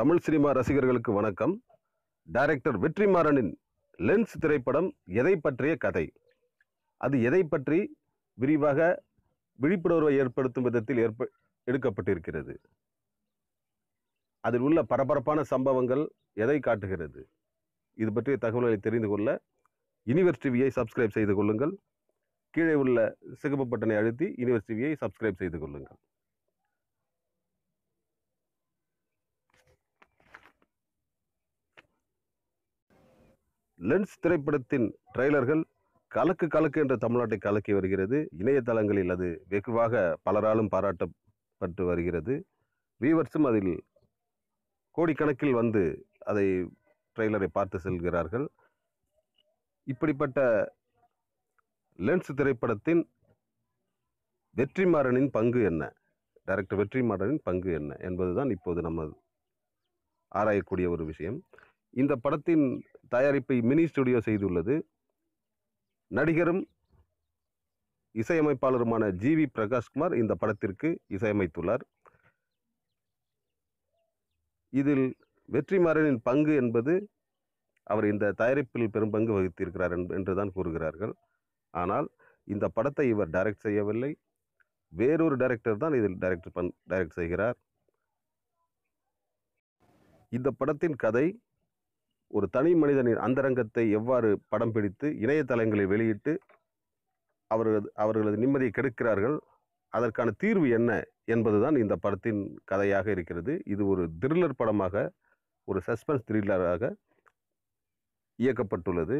Tamil cinema ரசிகர்களுக்கு வணக்கம் director வெற்றிமாறனின் lens திரைப்படம் எதை பற்றிய கதை அது எதை பற்றி விரிவாக விழிப்புணர்வை ஏற்படுத்தும் விதத்தில் ஏற்ப எடுக்கப்பட்டிருக்கிறது அதில் உள்ள பரபரப்பான சம்பவங்கள் எதை காட்டுகிறது இது பற்றிய தகவல்களை தெரிந்து கொள்ள யூனிவர்ஸ் டிவியை சப்ஸ்கிரைப் செய்து கொள்ளுங்கள் கீழே உள்ள சிகப்பு பட்டனை அழுத்தி யூனிவர்ஸ் டிவியை சப்ஸ்கிரைப் செய்து கொள்ளுங்கள் லென்ஸ் திரைப்படத்தின் ட்ரெய்லர்கள் கலக்கு கலக்கு என்ற தமிழ்நாட்டை கலக்கி வருகிறது இணையதளங்களில் அது வெகுவாக பலராலும் பாராட்டப்பட்டு வருகிறது வியூவர்ஸும் அதில் கோடிக்கணக்கில் வந்து அதை ட்ரெய்லரை பார்த்து செல்கிறார்கள் இப்படிப்பட்ட லென்ஸ் திரைப்படத்தின் வெற்றிமாறனின் பங்கு என்ன டைரக்டர் வெற்றிமாறனின் பங்கு என்ன என்பதுதான் இப்போது நம்ம ஆராயக்கூடிய ஒரு விஷயம் இந்த படத்தின் தயாரிப்பை மினி ஸ்டுடியோ செய்துள்ளது நடிகரும் இசையமைப்பாளருமான ஜி வி பிரகாஷ்குமார் இந்த படத்திற்கு இசையமைத்துள்ளார் இதில் வெற்றிமாறனின் பங்கு என்பது அவர் இந்த தயாரிப்பில் பெரும் பங்கு வகித்திருக்கிறார் என்று தான் கூறுகிறார்கள் ஆனால் இந்த படத்தை இவர் டைரக்ட் செய்யவில்லை வேறொரு டைரக்டர் தான் இதில் டைரக்ட் பண் டைரக்ட் செய்கிறார் இந்த படத்தின் கதை ஒரு தனி மனிதனின் அந்தரங்கத்தை எவ்வாறு படம் பிடித்து இணையதளங்களை வெளியிட்டு அவர்களது அவர்களது நிம்மதியை கெடுக்கிறார்கள் அதற்கான தீர்வு என்ன என்பதுதான் இந்த படத்தின் கதையாக இருக்கிறது இது ஒரு த்ரில்லர் படமாக ஒரு சஸ்பென்ஸ் த்ரில்லராக இயக்கப்பட்டுள்ளது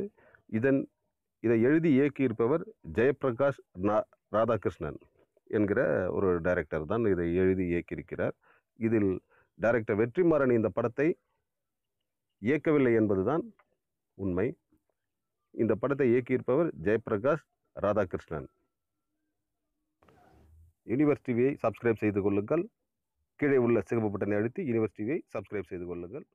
இதன் இதை எழுதி இயக்கியிருப்பவர் ஜெயபிரகாஷ் ராதாகிருஷ்ணன் என்கிற ஒரு டைரக்டர் தான் இதை எழுதி இயக்கியிருக்கிறார் இதில் டைரக்டர் வெற்றிமாறன் இந்த படத்தை இயக்கவில்லை என்பதுதான் உண்மை இந்த படத்தை இயக்கியிருப்பவர் ஜெயபிரகாஷ் ராதாகிருஷ்ணன் யூனிவர்ஸ் டிவியை சப்ஸ்கிரைப் செய்து கொள்ளுங்கள் கீழே உள்ள சிகப்பு பட்டனை அழுத்தி யூனிவர்ஸ் டிவியை சப்ஸ்கிரைப் செய்து கொள்ளுங்கள்